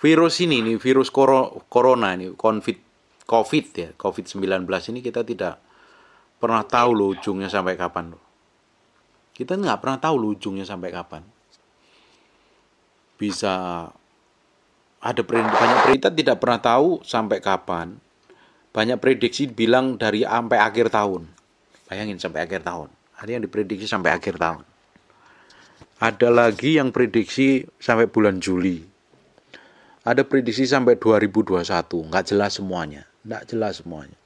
virus ini nih virus koro, corona ini covid covid ya covid 19 ini kita tidak pernah tahu loh ujungnya sampai kapan loh kita nggak pernah tahu loh ujungnya sampai kapan bisa ada banyak berita tidak pernah tahu sampai kapan banyak prediksi bilang dari sampai akhir tahun bayangin sampai akhir tahun ada yang diprediksi sampai akhir tahun ada lagi yang prediksi sampai bulan Juli ada prediksi sampai 2021 nggak jelas semuanya nggak jelas semuanya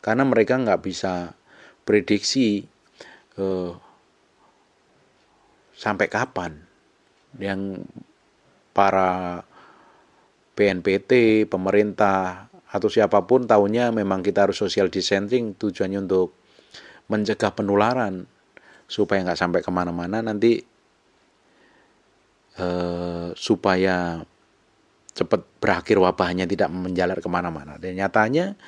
karena mereka nggak bisa prediksi eh, sampai kapan yang para PNPT pemerintah atau siapapun tahunya memang kita harus social distancing tujuannya untuk mencegah penularan supaya nggak sampai kemana-mana nanti eh, supaya cepat berakhir wabahnya tidak menjalar kemana-mana. Dan nyatanya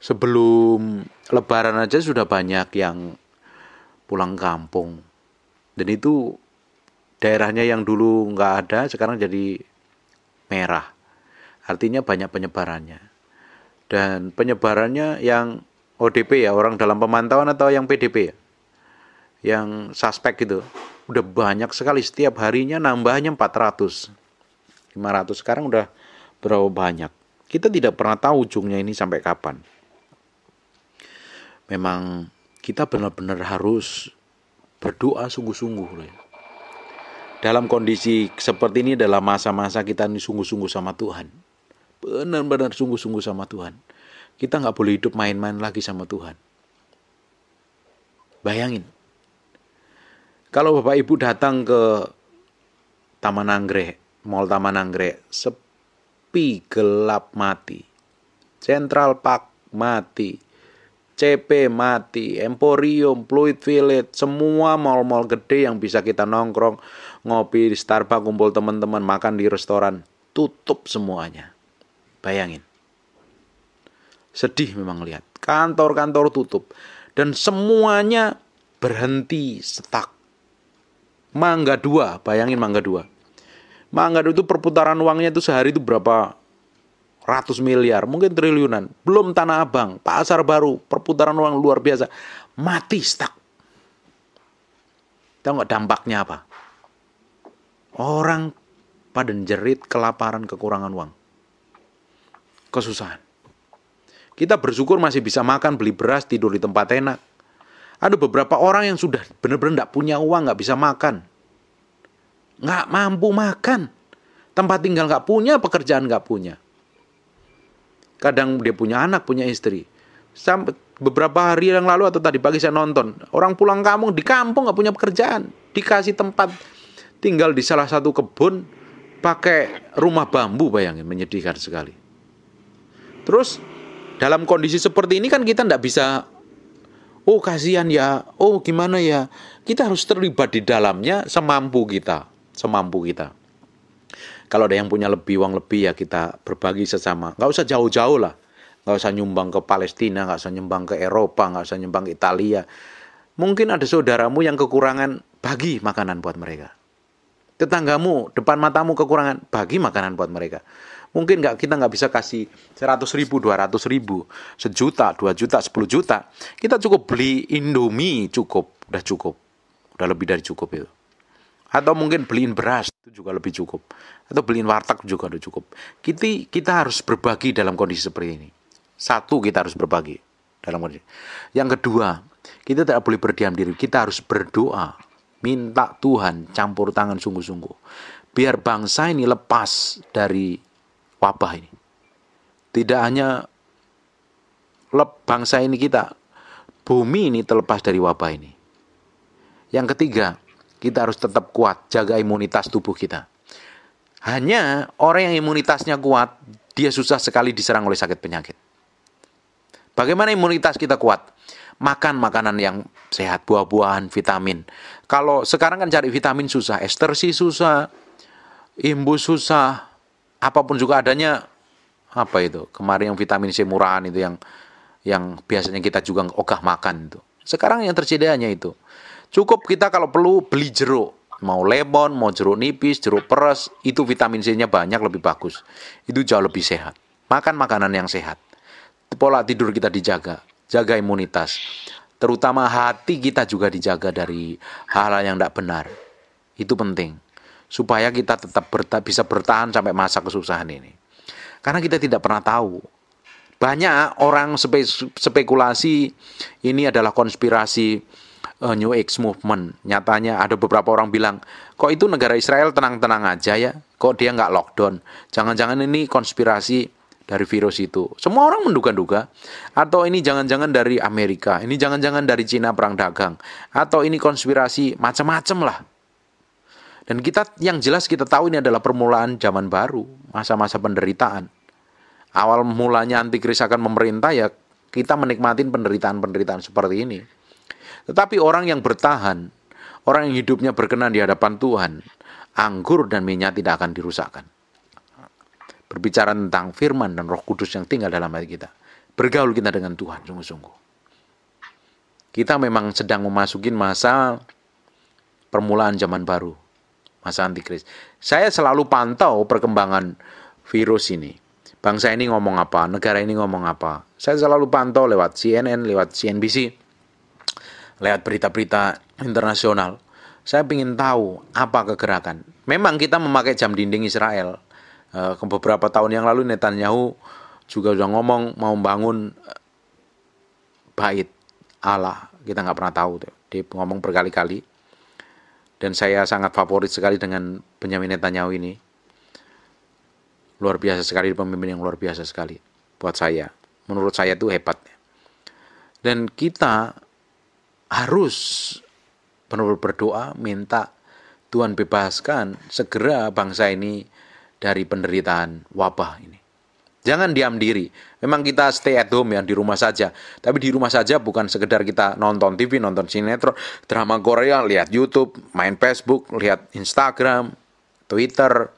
sebelum Lebaran aja sudah banyak yang pulang kampung. Dan itu daerahnya yang dulu nggak ada sekarang jadi merah. Artinya banyak penyebarannya. Dan penyebarannya yang ODP ya orang dalam pemantauan atau yang PDP ya yang suspek gitu udah banyak sekali setiap harinya nambahnya 400 500 sekarang udah berapa banyak kita tidak pernah tahu ujungnya ini sampai kapan memang kita benar-benar harus berdoa sungguh-sungguh ya. dalam kondisi seperti ini dalam masa-masa kita ini sungguh-sungguh sama Tuhan benar-benar sungguh-sungguh sama Tuhan kita nggak boleh hidup main-main lagi sama Tuhan bayangin kalau Bapak Ibu datang ke Taman Anggrek Mall Taman Anggrek sepi gelap mati. Central Park mati. CP mati, Emporium, Fluid Village, semua mall-mall gede yang bisa kita nongkrong, ngopi di Starbucks, kumpul teman-teman, makan di restoran, tutup semuanya. Bayangin. Sedih memang lihat. Kantor-kantor tutup dan semuanya berhenti setak. Mangga dua, bayangin mangga dua. Mangga itu perputaran uangnya itu sehari itu berapa ratus miliar, mungkin triliunan. Belum Tanah Abang, pasar baru, perputaran uang luar biasa. Mati stuck. Tahu nggak dampaknya apa? Orang pada jerit kelaparan kekurangan uang. Kesusahan. Kita bersyukur masih bisa makan, beli beras, tidur di tempat enak. Ada beberapa orang yang sudah benar-benar tidak punya uang, nggak bisa makan nggak mampu makan, tempat tinggal nggak punya, pekerjaan nggak punya. Kadang dia punya anak, punya istri. Sampai beberapa hari yang lalu atau tadi pagi saya nonton orang pulang kampung di kampung nggak punya pekerjaan, dikasih tempat tinggal di salah satu kebun pakai rumah bambu bayangin menyedihkan sekali. Terus dalam kondisi seperti ini kan kita tidak bisa oh kasihan ya, oh gimana ya. Kita harus terlibat di dalamnya semampu kita semampu kita. Kalau ada yang punya lebih uang lebih ya kita berbagi sesama. Gak usah jauh-jauh lah. gak usah nyumbang ke Palestina, gak usah nyumbang ke Eropa, gak usah nyumbang ke Italia. Mungkin ada saudaramu yang kekurangan, bagi makanan buat mereka. Tetanggamu, depan matamu kekurangan, bagi makanan buat mereka. Mungkin nggak kita nggak bisa kasih 100 ribu, 200 ribu, sejuta, 2 juta, 10 juta. Kita cukup beli Indomie, cukup, udah cukup. Udah lebih dari cukup itu atau mungkin beliin beras itu juga lebih cukup atau beliin warteg juga udah cukup kita kita harus berbagi dalam kondisi seperti ini satu kita harus berbagi dalam kondisi yang kedua kita tidak boleh berdiam diri kita harus berdoa minta Tuhan campur tangan sungguh-sungguh biar bangsa ini lepas dari wabah ini tidak hanya bangsa ini kita bumi ini terlepas dari wabah ini yang ketiga kita harus tetap kuat, jaga imunitas tubuh kita. Hanya orang yang imunitasnya kuat, dia susah sekali diserang oleh sakit penyakit. Bagaimana imunitas kita kuat? Makan makanan yang sehat, buah-buahan, vitamin. Kalau sekarang kan cari vitamin susah, ester sih susah, imbu susah, apapun juga adanya apa itu kemarin yang vitamin C murahan itu yang yang biasanya kita juga ogah makan itu. Sekarang yang tersedia hanya itu. Cukup kita kalau perlu beli jeruk, mau lemon, mau jeruk nipis, jeruk peras, itu vitamin C-nya banyak lebih bagus. Itu jauh lebih sehat. Makan makanan yang sehat. Pola tidur kita dijaga, jaga imunitas. Terutama hati kita juga dijaga dari hal-hal yang tidak benar. Itu penting supaya kita tetap berta bisa bertahan sampai masa kesusahan ini. Karena kita tidak pernah tahu banyak orang spe spekulasi ini adalah konspirasi uh, New Age Movement. Nyatanya ada beberapa orang bilang, kok itu negara Israel tenang-tenang aja ya? Kok dia nggak lockdown? Jangan-jangan ini konspirasi dari virus itu. Semua orang menduga-duga. Atau ini jangan-jangan dari Amerika, ini jangan-jangan dari Cina perang dagang. Atau ini konspirasi macam-macam lah. Dan kita yang jelas kita tahu ini adalah permulaan zaman baru, masa-masa penderitaan. Awal mulanya antikris akan memerintah ya kita menikmati penderitaan-penderitaan seperti ini. Tetapi orang yang bertahan, orang yang hidupnya berkenan di hadapan Tuhan, anggur dan minyak tidak akan dirusakkan. Berbicara tentang firman dan roh kudus yang tinggal dalam hati kita. Bergaul kita dengan Tuhan sungguh-sungguh. Kita memang sedang memasuki masa permulaan zaman baru, masa antikris. Saya selalu pantau perkembangan virus ini. Bangsa ini ngomong apa, negara ini ngomong apa. Saya selalu pantau lewat CNN, lewat CNBC lewat berita-berita internasional. Saya ingin tahu apa kegerakan. Memang kita memakai jam dinding Israel. Eh, ke beberapa tahun yang lalu Netanyahu juga sudah ngomong mau membangun eh, bait Allah. Kita nggak pernah tahu tuh. Dia ngomong berkali-kali. Dan saya sangat favorit sekali dengan Benjamin Netanyahu ini. Luar biasa sekali, pemimpin yang luar biasa sekali buat saya. Menurut saya itu hebat. Dan kita harus benar-benar berdoa minta Tuhan bebaskan segera bangsa ini dari penderitaan wabah ini. Jangan diam diri. Memang kita stay at home yang di rumah saja. Tapi di rumah saja bukan sekedar kita nonton TV, nonton sinetron, drama Korea, lihat YouTube, main Facebook, lihat Instagram, Twitter,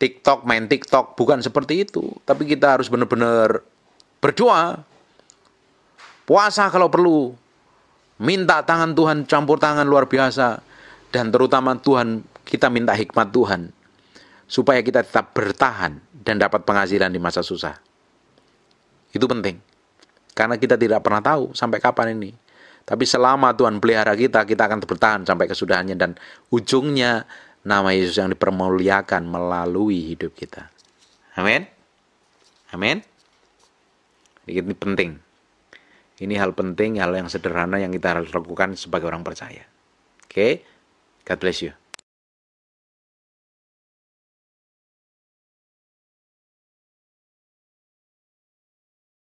TikTok, main TikTok. Bukan seperti itu. Tapi kita harus benar-benar berdoa. Puasa kalau perlu minta tangan Tuhan campur tangan luar biasa dan terutama Tuhan kita minta hikmat Tuhan supaya kita tetap bertahan dan dapat penghasilan di masa susah. Itu penting. Karena kita tidak pernah tahu sampai kapan ini. Tapi selama Tuhan pelihara kita, kita akan bertahan sampai kesudahannya dan ujungnya nama Yesus yang dipermuliakan melalui hidup kita. Amin. Amin. Ini penting. Ini hal penting, hal yang sederhana yang kita harus lakukan sebagai orang percaya. Oke, okay? God bless you.